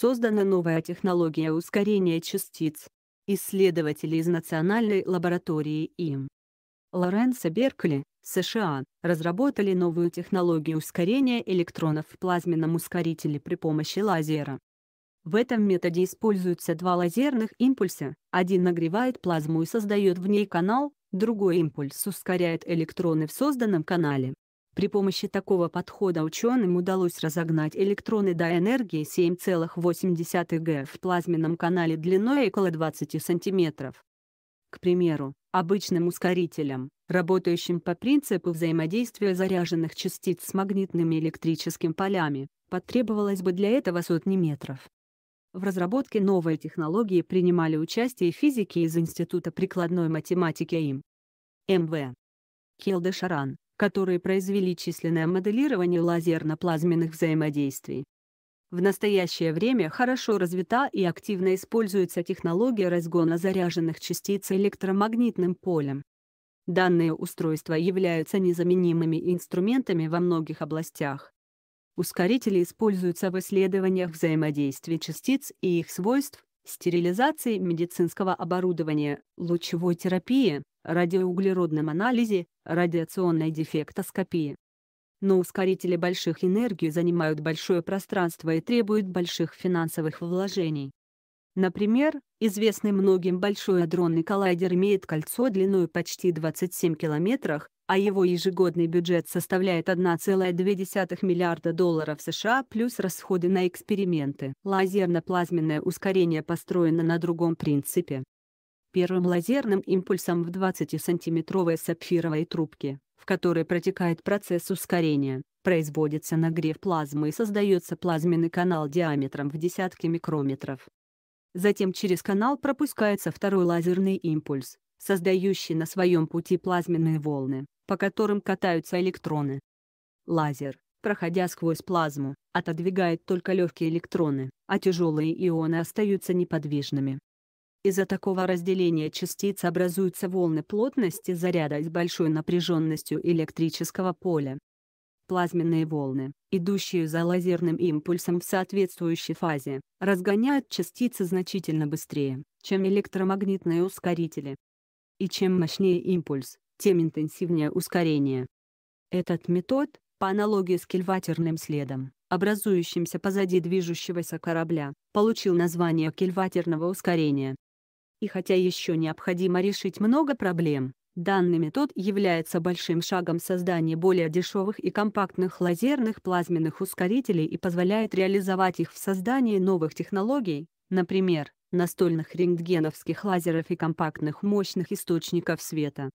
создана новая технология ускорения частиц. Исследователи из Национальной лаборатории им. Лоренса Беркли, США, разработали новую технологию ускорения электронов в плазменном ускорителе при помощи лазера. В этом методе используются два лазерных импульса, один нагревает плазму и создает в ней канал, другой импульс ускоряет электроны в созданном канале. При помощи такого подхода ученым удалось разогнать электроны до энергии 7,8 г в плазменном канале длиной около 20 см. К примеру, обычным ускорителем, работающим по принципу взаимодействия заряженных частиц с магнитными электрическими полями, потребовалось бы для этого сотни метров. В разработке новой технологии принимали участие физики из Института прикладной математики ИМ. МВ. Келде Шаран, которые произвели численное моделирование лазерно-плазменных взаимодействий. В настоящее время хорошо развита и активно используется технология разгона заряженных частиц электромагнитным полем. Данные устройства являются незаменимыми инструментами во многих областях. Ускорители используются в исследованиях взаимодействия частиц и их свойств, стерилизации медицинского оборудования, лучевой терапии, радиоуглеродном анализе, радиационной дефектоскопии. Но ускорители больших энергий занимают большое пространство и требуют больших финансовых вложений. Например, известный многим большой адронный коллайдер имеет кольцо длиной почти 27 километрах, а его ежегодный бюджет составляет 1,2 миллиарда долларов США плюс расходы на эксперименты. Лазерно-плазменное ускорение построено на другом принципе первым лазерным импульсом в 20-сантиметровой сапфировой трубке, в которой протекает процесс ускорения, производится нагрев плазмы и создается плазменный канал диаметром в десятки микрометров. Затем через канал пропускается второй лазерный импульс, создающий на своем пути плазменные волны, по которым катаются электроны. Лазер, проходя сквозь плазму, отодвигает только легкие электроны, а тяжелые ионы остаются неподвижными. Из-за такого разделения частиц образуются волны плотности заряда с большой напряженностью электрического поля. Плазменные волны, идущие за лазерным импульсом в соответствующей фазе, разгоняют частицы значительно быстрее, чем электромагнитные ускорители. И чем мощнее импульс, тем интенсивнее ускорение. Этот метод, по аналогии с кильватерным следом, образующимся позади движущегося корабля, получил название кильватерного ускорения. И хотя еще необходимо решить много проблем, данный метод является большим шагом создания более дешевых и компактных лазерных плазменных ускорителей и позволяет реализовать их в создании новых технологий, например, настольных рентгеновских лазеров и компактных мощных источников света.